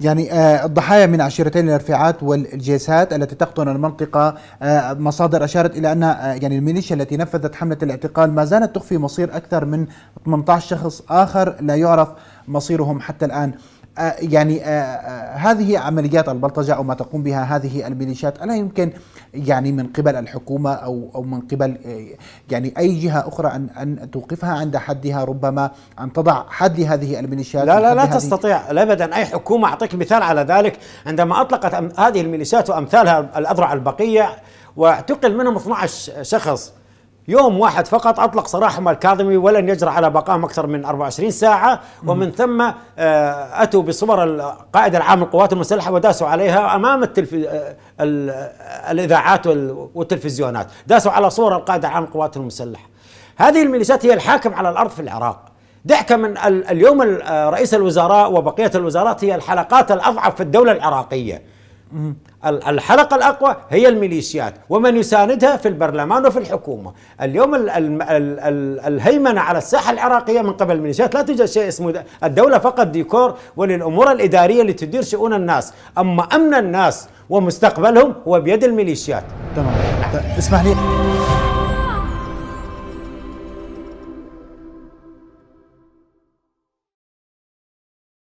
يعني آه، الضحايا من عشيرتين الارفعات والجيسات التي تقطن المنطقة آه، مصادر أشارت إلى أن آه، يعني الميليشيا التي نفذت حملة الاعتقال ما زالت تخفي مصير أكثر من 18 شخص آخر لا يعرف مصيرهم حتى الآن آه، يعني آه، آه، هذه عمليات البلطجة أو ما تقوم بها هذه الميليشيات ألا يمكن يعني من قبل الحكومة أو أو من قبل يعني أي جهة أخرى أن أن توقفها عند حدها ربما أن تضع حد لهذه الميليشيات لا لا لا تستطيع أبدا أي حكومة أعطيك مثال على ذلك عندما أطلقت هذه الميليشيات وأمثالها الأذرع البقية واعتقل منهم 12 شخص يوم واحد فقط اطلق سراحهم الكاظمي ولن يجرى على بقائهم اكثر من 24 ساعه ومن ثم آه، اتوا بصور القائد العام للقوات المسلحه وداسوا عليها امام التلف... آه، آه، الاذاعات والتلفزيونات، داسوا على صور القائد العام للقوات المسلحه. هذه الميليشيات هي الحاكم على الارض في العراق. دعك من اليوم رئيس الوزراء وبقيه الوزارات هي الحلقات الاضعف في الدوله العراقيه. الحلقة الأقوى هي الميليشيات ومن يساندها في البرلمان وفي الحكومة اليوم الـ الـ الـ الـ الهيمنة على الساحة العراقية من قبل الميليشيات لا توجد شيء اسمه الدولة فقط ديكور وللأمور الإدارية اللي تدير شؤون الناس أما أمن الناس ومستقبلهم هو بيد الميليشيات تمام اسمح لي